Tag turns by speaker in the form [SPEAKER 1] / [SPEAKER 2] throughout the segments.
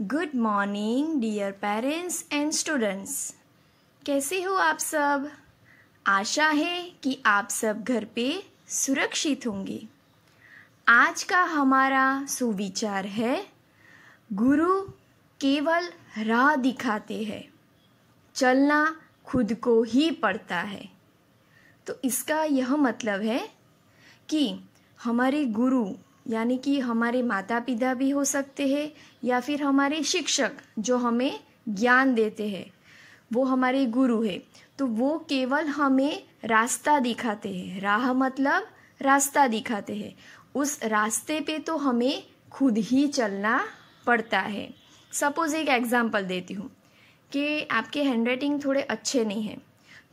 [SPEAKER 1] Good morning dear parents and students कैसे हो आप सब आशा है कि आप सब घर पे सुरक्षित होंगे आज का हमारा सुविचार है गुरु केवल राह दिखाते हैं चलना खुद को ही पड़ता है तो इसका यह मतलब है कि हमारे गुरु यानी कि हमारे माता पिता भी हो सकते हैं या फिर हमारे शिक्षक जो हमें ज्ञान देते हैं वो हमारे गुरु है तो वो केवल हमें रास्ता दिखाते हैं राह मतलब रास्ता दिखाते हैं उस रास्ते पे तो हमें खुद ही चलना पड़ता है सपोज़ एक एग्ज़ाम्पल देती हूँ कि आपके हैंड थोड़े अच्छे नहीं हैं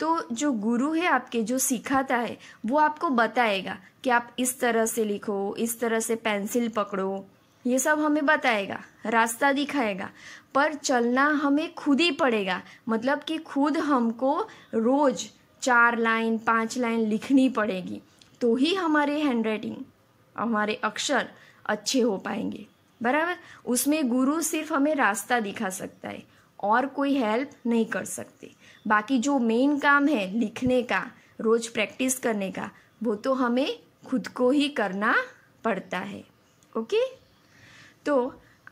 [SPEAKER 1] तो जो गुरु है आपके जो सिखाता है वो आपको बताएगा कि आप इस तरह से लिखो इस तरह से पेंसिल पकड़ो ये सब हमें बताएगा रास्ता दिखाएगा पर चलना हमें खुद ही पड़ेगा मतलब कि खुद हमको रोज चार लाइन पांच लाइन लिखनी पड़ेगी तो ही हमारे हैंड राइटिंग हमारे अक्षर अच्छे हो पाएंगे बराबर उसमें गुरु सिर्फ हमें रास्ता दिखा सकता है और कोई हेल्प नहीं कर सकते बाकी जो मेन काम है लिखने का रोज़ प्रैक्टिस करने का वो तो हमें खुद को ही करना पड़ता है ओके तो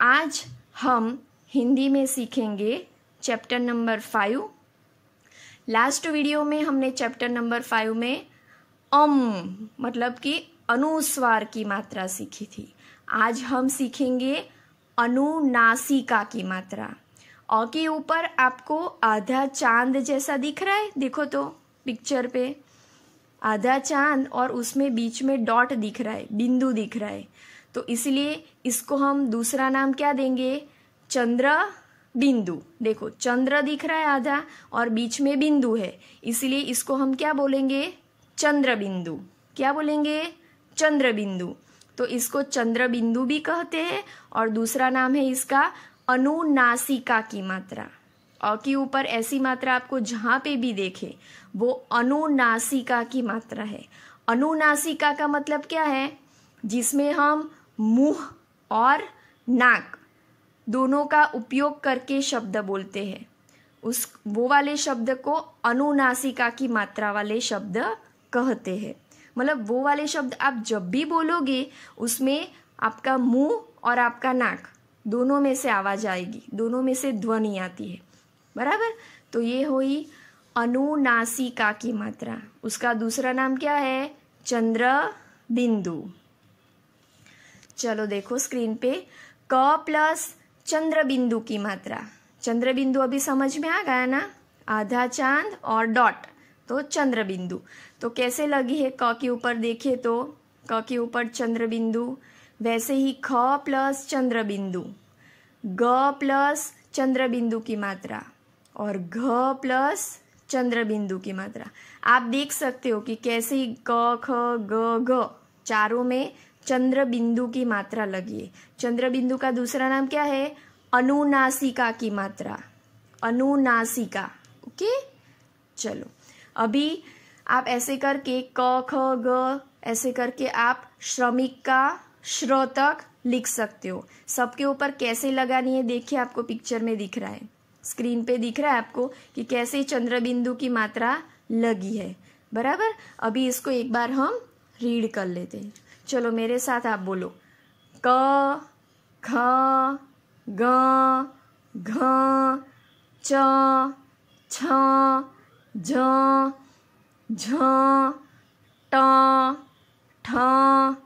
[SPEAKER 1] आज हम हिंदी में सीखेंगे chapter number five last video में हमने चैप्टर नंबर फाइव में अम मतलब कि अनुस्वार की मात्रा सीखी थी आज हम सीखेंगे अनुनासिका की मात्रा और के ऊपर आपको आधा चांद जैसा दिख रहा है देखो तो पिक्चर पे आधा चांद और उसमें बीच में डॉट दिख रहा है बिंदु दिख रहा है तो इसलिए इसको हम दूसरा नाम क्या देंगे चंद्र बिंदु देखो चंद्र दिख रहा है आधा और बीच में बिंदु है इसलिए इसको हम क्या बोलेंगे चंद्र बिंदु क्या बोलेंगे चंद्र बिंदु तो इसको चंद्र बिंदु भी कहते हैं और दूसरा नाम है इसका अनुनासिका की मात्रा अ के ऊपर ऐसी मात्रा आपको जहां पे भी देखे वो अनुनासिका की मात्रा है अनुनासिका का मतलब क्या है जिसमें हम मुंह और नाक दोनों का उपयोग करके शब्द बोलते हैं उस वो वाले शब्द को अनुनासिका की मात्रा वाले शब्द कहते हैं मतलब वो वाले शब्द आप जब भी बोलोगे उसमें आपका मुंह और आपका नाक दोनों में से आवाज आएगी दोनों में से ध्वनि आती है बराबर तो ये हुई अनुनासिका की मात्रा उसका दूसरा नाम क्या है चंद्र बिंदु चलो देखो स्क्रीन पे क प्लस चंद्र बिंदु की मात्रा चंद्र बिंदु अभी समझ में आ गया ना आधा चांद और डॉट तो चंद्र बिंदु तो कैसे लगी है क के ऊपर देखे तो क के ऊपर चंद्र बिंदु वैसे ही ख प्लस चंद्रबिंदु ग प्लस चंद्रबिंदु की मात्रा और घ प्लस चंद्रबिंदु की मात्रा आप देख सकते हो कि कैसे ही क ख ग घ चारों में चंद्रबिंदु की मात्रा लगी है चंद्रबिंदु का दूसरा नाम क्या है अनुनासिका की मात्रा अनुनासिका ओके चलो अभी आप ऐसे करके क ख ग ऐसे करके आप श्रमिक का श्रोतक लिख सकते हो सबके ऊपर कैसे लगानी है देखिए आपको पिक्चर में दिख रहा है स्क्रीन पे दिख रहा है आपको कि कैसे चंद्रबिंदु की मात्रा लगी है बराबर अभी इसको एक बार हम रीड कर लेते हैं चलो मेरे साथ आप बोलो क ख ग घ च छ झ झ ट ठ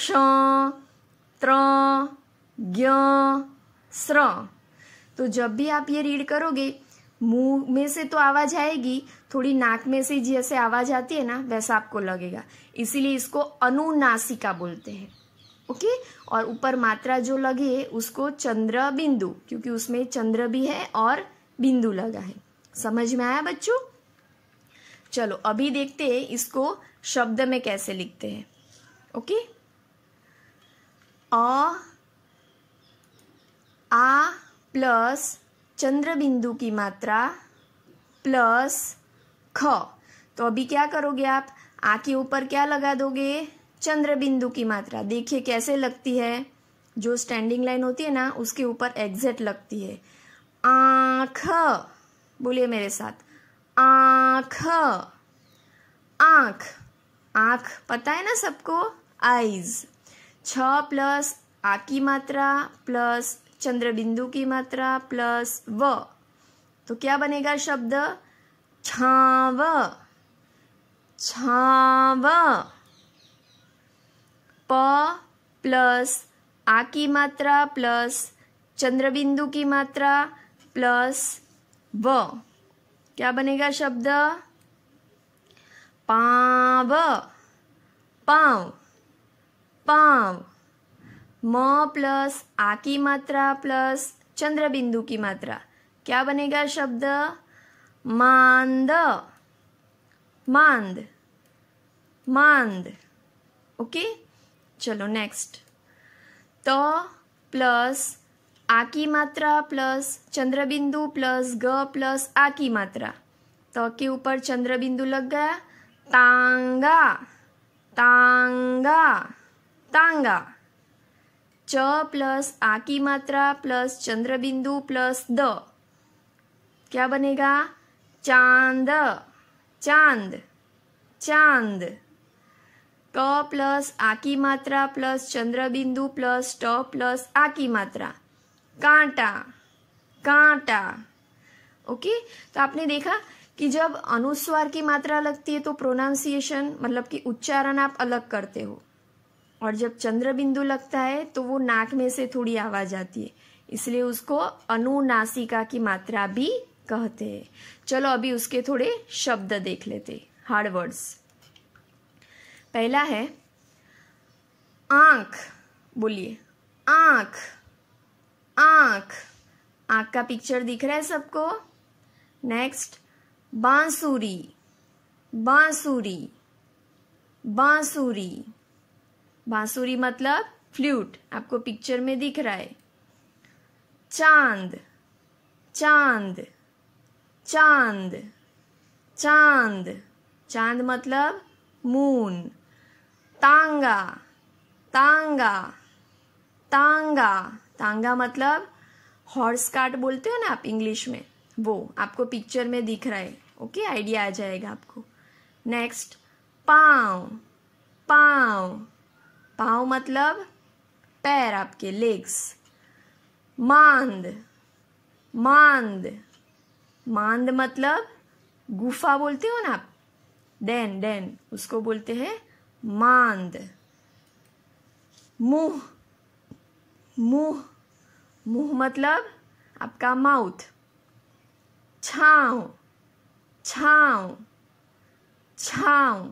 [SPEAKER 1] ક્ષ ત્ર ज्ञ स्र तो जब भी आप ये रीड करोगे मुंह में से तो आवाज आएगी थोड़ी नाक में से जैसे आवाज आती है ना वैसा आपको लगेगा इसीलिए इसको अनुनासिका बोलते हैं ओके और ऊपर मात्रा जो लगे उसको चंद्र बिंदु क्योंकि उसमें चंद्र भी है और बिंदु लगा है समझ में आया बच्चों चलो अभी देखते हैं इसको शब्द में कैसे लिखते हैं ओके अ आ प्लस चंद्रबिंदु की मात्रा प्लस ख तो अभी क्या करोगे आप आ के ऊपर क्या लगा दोगे चंद्रबिंदु की मात्रा देखिए कैसे लगती है जो स्टैंडिंग लाइन होती है ना उसके ऊपर एग्जेक्ट लगती है आख बोलिए मेरे साथ आख आंख आंख पता है ना सबको आईज छ प्लस आ की मात्रा प्लस चंद्रबिंदु की मात्रा प्लस व तो क्या बनेगा शब्द छाव छाव प प्लस आ की मात्रा प्लस चंद्रबिंदु की मात्रा प्लस व क्या बनेगा शब्द पाव पाव पाम म प्लस आ की मात्रा प्लस चंद्र बिंदु की मात्रा क्या बनेगा शब्द मांद मांद मांद ओके चलो नेक्स्ट त प्लस आ की मात्रा प्लस चंद्रबिंदु प्लस ग प्लस आ की मात्रा तो के ऊपर चंद्र बिंदु लग गया तांगा तांगा तांगा च प्लस आ की मात्रा प्लस चंद्रबिंदु प्लस द क्या बनेगा चांद चांद चांद क प्लस आ की मात्रा प्लस चंद्रबिंदु प्लस ट प्लस आ की मात्रा कांटा कांटा ओके तो आपने देखा कि जब अनुस्वार की मात्रा लगती है तो प्रोनाउंसिएशन मतलब कि उच्चारण आप अलग करते हो और जब चंद्र बिंदु लगता है तो वो नाक में से थोड़ी आवाज आती है इसलिए उसको अनुनासिका की मात्रा भी कहते हैं चलो अभी उसके थोड़े शब्द देख लेते हार्ड वर्ड्स पहला है आंख बोलिए आंख आंख आंख का पिक्चर दिख रहा है सबको नेक्स्ट बांसुरी बांसुरी बांसुरी बांसुरी मतलब फ्लूट आपको पिक्चर में दिख रहा है चांद चांद चांद चांद चांद मतलब मून तांगा तांगा तांगा तांगा मतलब हॉर्स कार्ट बोलते हो ना आप इंग्लिश में वो आपको पिक्चर में दिख रहा है ओके आइडिया आ जाएगा आपको नेक्स्ट पाँव पाँव पाँव मतलब पैर आपके लेग्स मांद मांद मांद मतलब गुफा बोलते हो ना आप डेन डेन उसको बोलते हैं मांद मुंह मुंह मुंह मतलब आपका माउथ छाव छाव छाव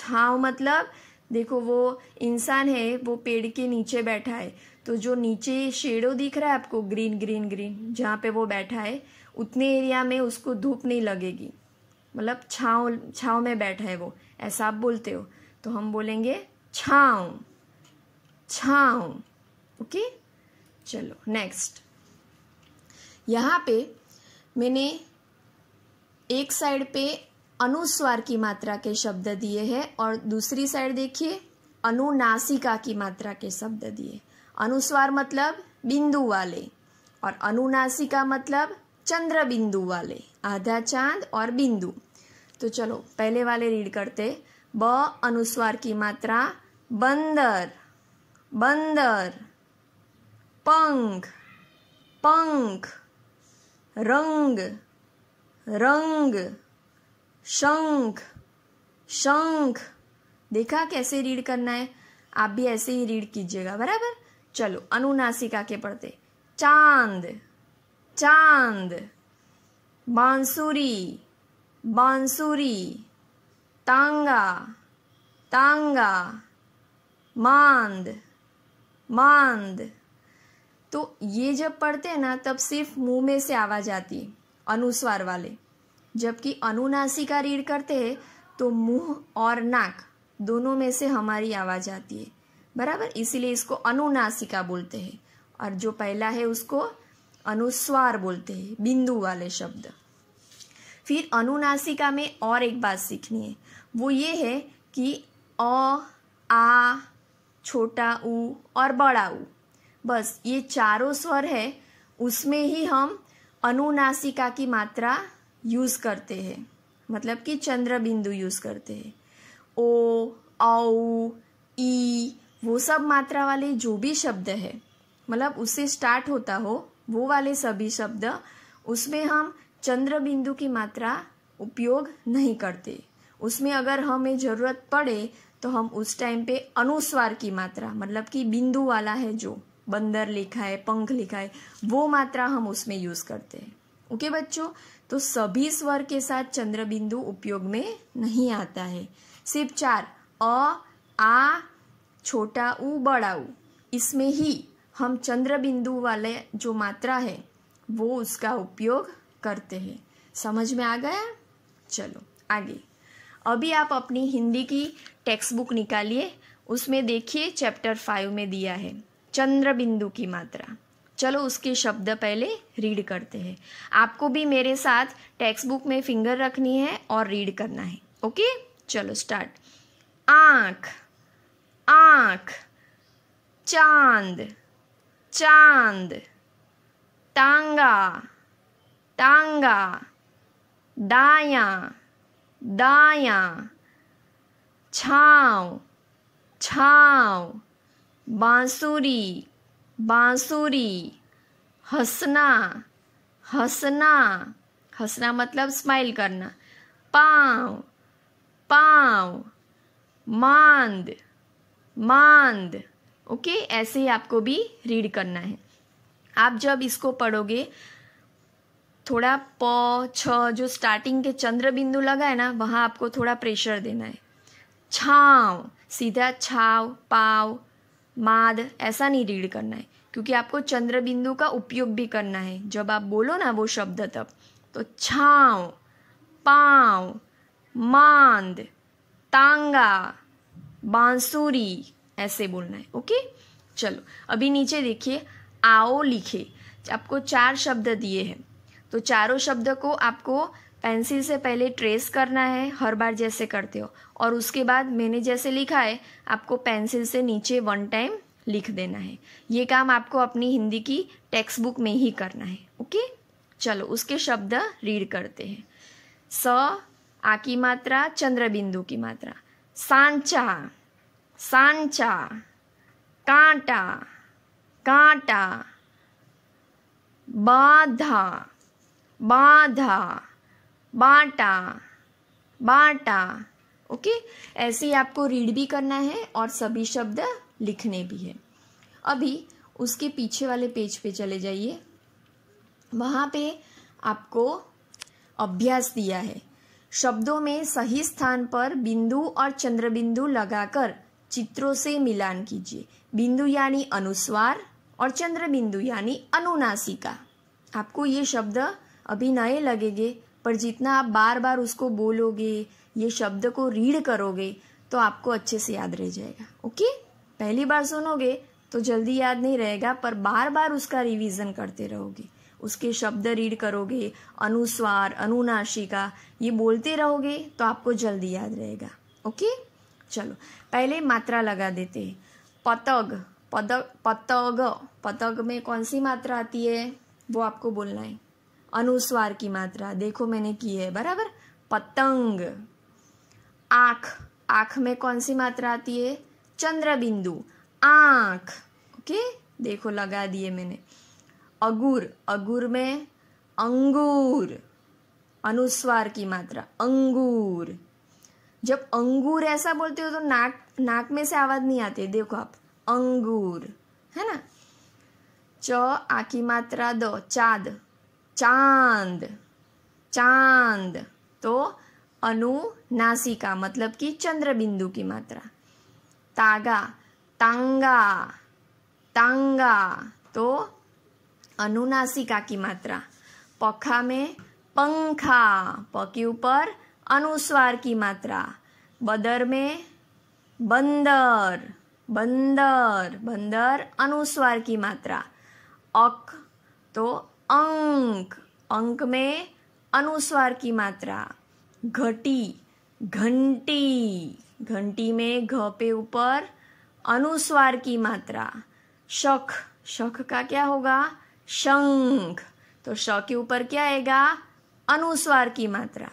[SPEAKER 1] छाव मतलब देखो वो इंसान है वो पेड़ के नीचे बैठा है तो जो नीचे शेडो दिख रहा है आपको ग्रीन ग्रीन ग्रीन जहाँ पे वो बैठा है उतने एरिया में उसको धूप नहीं लगेगी मतलब छाँव छाँव में बैठा है वो ऐसा आप बोलते हो तो हम बोलेंगे छाँव छाँव ओके चलो नेक्स्ट यहाँ पे मैंने एक साइड पे अनुस्वार की मात्रा के शब्द दिए हैं और दूसरी साइड देखिए अनुनासिका की मात्रा के शब्द दिए अनुस्वार मतलब बिंदु वाले और अनुनासिका मतलब चंद्र बिंदु वाले आधा चांद और बिंदु तो चलो पहले वाले रीड करते ब अनुस्वार की मात्रा बंदर बंदर पंख पंख रंग रंग शंख शंख देखा कैसे रीड करना है आप भी ऐसे ही रीड कीजिएगा बराबर चलो अनुनासिका के पढ़ते चांद चांद बांसुरी बांसुरी तांगा तांगा मांद मांद तो ये जब पढ़ते हैं ना तब सिर्फ मुंह में से आवाज आती है अनुस्वार वाले जबकि अनुनासिका रीढ़ करते हैं तो मुंह और नाक दोनों में से हमारी आवाज़ आती है बराबर इसीलिए इसको अनुनासिका बोलते हैं और जो पहला है उसको अनुस्वार बोलते हैं बिंदु वाले शब्द फिर अनुनासिका में और एक बात सीखनी है वो ये है कि अ आ छोटा ऊ और बड़ा ऊ बस ये चारों स्वर है उसमें ही हम अनुनासिका की मात्रा यूज़ करते हैं मतलब कि चंद्र बिंदु यूज़ करते हैं ओ औ ई वो सब मात्रा वाले जो भी शब्द है मतलब उससे स्टार्ट होता हो वो वाले सभी शब्द उसमें हम चंद्र बिंदु की मात्रा उपयोग नहीं करते उसमें अगर हमें ज़रूरत पड़े तो हम उस टाइम पे अनुस्वार की मात्रा मतलब कि बिंदु वाला है जो बंदर लिखा है पंख लिखा है वो मात्रा हम उसमें यूज़ करते हैं ओके बच्चों तो सभी स्वर के साथ चंद्र बिंदु उपयोग में नहीं आता है सिर्फ चार अ आ छोटा ऊ बड़ा ऊ इसमें ही हम बिंदु वाले जो मात्रा है वो उसका उपयोग करते हैं समझ में आ गया चलो आगे अभी आप अपनी हिंदी की टेक्स्ट बुक निकालिए उसमें देखिए चैप्टर फाइव में दिया है चंद्र बिंदु की मात्रा चलो उसके शब्द पहले रीड करते हैं आपको भी मेरे साथ टेक्स्ट बुक में फिंगर रखनी है और रीड करना है ओके चलो स्टार्ट आँख आँख चांद चांद टांगा टांगा दाया दाया छाव छाव बांसुरी बांसुरी हंसना हंसना हंसना मतलब स्माइल करना पाँव पाँव मांद मांद ओके ऐसे ही आपको भी रीड करना है आप जब इसको पढ़ोगे थोड़ा प छ जो स्टार्टिंग के चंद्र बिंदु लगा है ना वहाँ आपको थोड़ा प्रेशर देना है छाव सीधा छाव पाव माद ऐसा नहीं रीड करना है क्योंकि आपको चंद्र बिंदु का उपयोग भी करना है जब आप बोलो ना वो शब्द तब तो छाव पाँव मांद तांगा बांसुरी ऐसे बोलना है ओके चलो अभी नीचे देखिए आओ लिखे आपको चार शब्द दिए हैं तो चारों शब्द को आपको पेंसिल से पहले ट्रेस करना है हर बार जैसे करते हो और उसके बाद मैंने जैसे लिखा है आपको पेंसिल से नीचे वन टाइम लिख देना है ये काम आपको अपनी हिंदी की टेक्स्ट बुक में ही करना है ओके चलो उसके शब्द रीड करते हैं स आ की मात्रा चंद्रबिंदु की मात्रा सांचा सांचा कांटा कांटा बाधा बाधा बाटा बाटा ओके ऐसे ही आपको रीड भी करना है और सभी शब्द लिखने भी है अभी उसके पीछे वाले पेज पे चले जाइए वहां पे आपको अभ्यास दिया है शब्दों में सही स्थान पर बिंदु और चंद्रबिंदु लगाकर चित्रों से मिलान कीजिए बिंदु यानी अनुस्वार और चंद्रबिंदु यानी अनुनासिका आपको ये शब्द अभी नए लगेंगे पर जितना आप बार बार उसको बोलोगे ये शब्द को रीड करोगे तो आपको अच्छे से याद रह जाएगा ओके पहली बार सुनोगे तो जल्दी याद नहीं रहेगा पर बार बार उसका रिवीजन करते रहोगे उसके शब्द रीड करोगे अनुस्वार अनुनाशिका ये बोलते रहोगे तो आपको जल्दी याद रहेगा ओके चलो पहले मात्रा लगा देते हैं पतग पद पतग पतग में कौन सी मात्रा आती है वो आपको बोलना है अनुस्वार की मात्रा देखो मैंने की है बराबर पतंग आख आख में कौन सी मात्रा आती है बिंदु आँख ओके देखो लगा दिए मैंने अगुर अगुर में अंगूर अनुस्वार की मात्रा अंगूर जब अंगूर ऐसा बोलते हो तो नाक नाक में से आवाज नहीं आती देखो आप अंगूर है ना च आ की मात्रा द चाद चांद चांद तो अनुनासिका मतलब कि चंद्र बिंदु की मात्रा तागा तांगा तांगा तो अनुनासिका की मात्रा पखा में पंखा पकी ऊपर अनुस्वार की मात्रा बदर में बंदर बंदर बंदर अनुस्वार की मात्रा अक तो अंक अंक में अनुस्वार की मात्रा घटी घंटी घंटी में घ पे ऊपर अनुस्वार की मात्रा शख शख का क्या होगा शंख तो श के ऊपर क्या आएगा अनुस्वार की मात्रा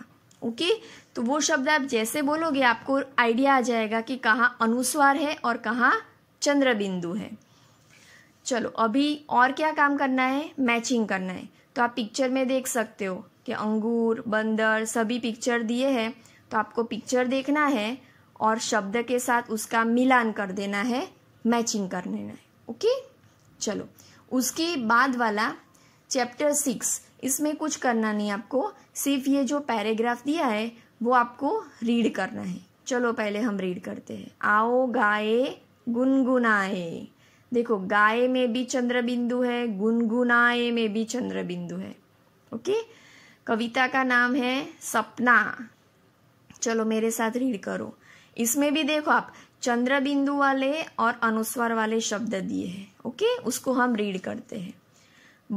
[SPEAKER 1] ओके तो वो शब्द आप जैसे बोलोगे आपको आइडिया आ जाएगा कि कहाँ अनुस्वार है और कहाँ चंद्रबिंदु है चलो अभी और क्या काम करना है मैचिंग करना है तो आप पिक्चर में देख सकते हो कि अंगूर बंदर सभी पिक्चर दिए हैं तो आपको पिक्चर देखना है और शब्द के साथ उसका मिलान कर देना है मैचिंग कर देना है ओके चलो उसके बाद वाला चैप्टर सिक्स इसमें कुछ करना नहीं आपको सिर्फ ये जो पैराग्राफ दिया है वो आपको रीड करना है चलो पहले हम रीड करते हैं आओ गाए गुनगुनाए देखो गाय में भी चंद्र बिंदु है गुनगुनाए में भी चंद्र बिंदु है ओके कविता का नाम है सपना चलो मेरे साथ रीड करो इसमें भी देखो आप चंद्र बिंदु वाले और अनुस्वर वाले शब्द दिए हैं ओके उसको हम रीड करते हैं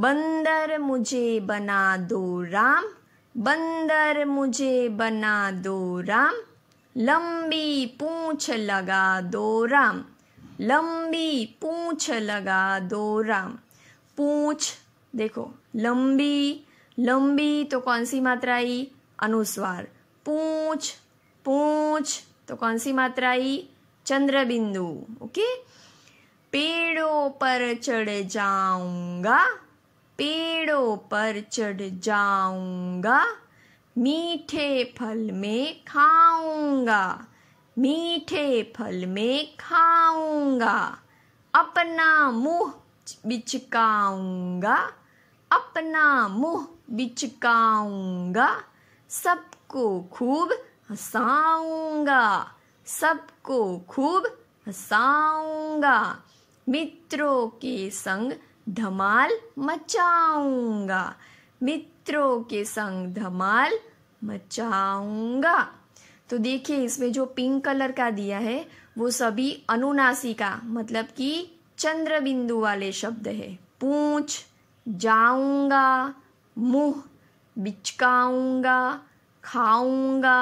[SPEAKER 1] बंदर मुझे बना दो राम बंदर मुझे बना दो राम लंबी पूछ लगा दो राम लंबी पूछ लगा दो राम पूछ देखो लंबी लंबी तो कौन सी मात्रा आई अनुस्वार पूछ पूछ तो कौन सी मात्रा आई चंद्रबिंदु ओके पेड़ों पर चढ़ जाऊंगा पेड़ों पर चढ़ जाऊंगा मीठे फल में खाऊंगा मीठे फल में खाऊंगा अपना मुंह बिचकाऊंगा अपना मुंह बिचकाऊंगा सबको खूब हंसाऊंगा सबको खूब हंसाऊंगा मित्रों के संग धमाल मचाऊंगा मित्रों के संग धमाल मचाऊंगा तो देखिए इसमें जो पिंक कलर का दिया है वो सभी अनुनासिका मतलब कि चंद्र बिंदु वाले शब्द है पूछ जाऊंगा मुंह बिचकाऊंगा खाऊंगा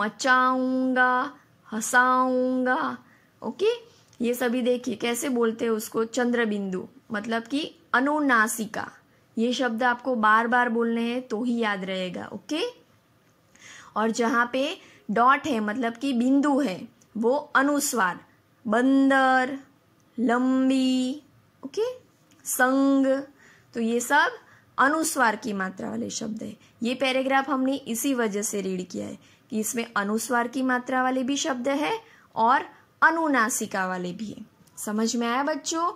[SPEAKER 1] मचाऊंगा हंसाऊंगा ओके ये सभी देखिए कैसे बोलते हैं उसको चंद्र बिंदु मतलब कि अनुनासिका ये शब्द आपको बार बार बोलने हैं तो ही याद रहेगा ओके और जहाँ पे डॉट है मतलब कि बिंदु है वो अनुस्वार बंदर लंबी ओके संग तो ये सब अनुस्वार की मात्रा वाले शब्द है ये पैराग्राफ हमने इसी वजह से रीड किया है कि इसमें अनुस्वार की मात्रा वाले भी शब्द है और अनुनासिका वाले भी है समझ में आया बच्चों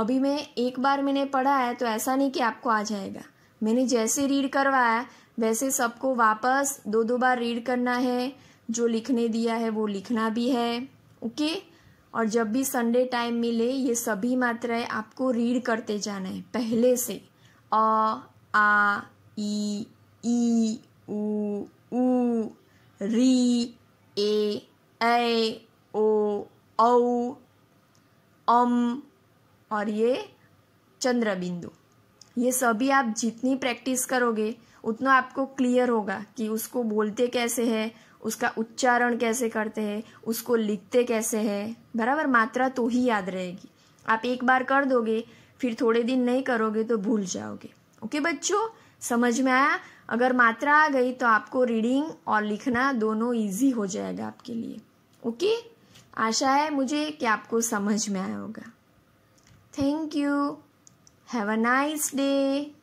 [SPEAKER 1] अभी मैं एक बार मैंने पढ़ा है तो ऐसा नहीं कि आपको आ जाएगा मैंने जैसे रीड करवाया वैसे सबको वापस दो दो बार रीड करना है जो लिखने दिया है वो लिखना भी है ओके और जब भी संडे टाइम मिले ये सभी मात्राएं आपको रीड करते जाना है पहले से अ आ ई ई उ उ री ए ए ओ औ अम और ये चंद्रबिंदु ये सभी आप जितनी प्रैक्टिस करोगे उतना आपको क्लियर होगा कि उसको बोलते कैसे है उसका उच्चारण कैसे करते हैं उसको लिखते कैसे हैं बराबर मात्रा तो ही याद रहेगी आप एक बार कर दोगे फिर थोड़े दिन नहीं करोगे तो भूल जाओगे ओके बच्चों समझ में आया अगर मात्रा आ गई तो आपको रीडिंग और लिखना दोनों इजी हो जाएगा आपके लिए ओके आशा है मुझे कि आपको समझ में आया होगा thank you Have a nice day.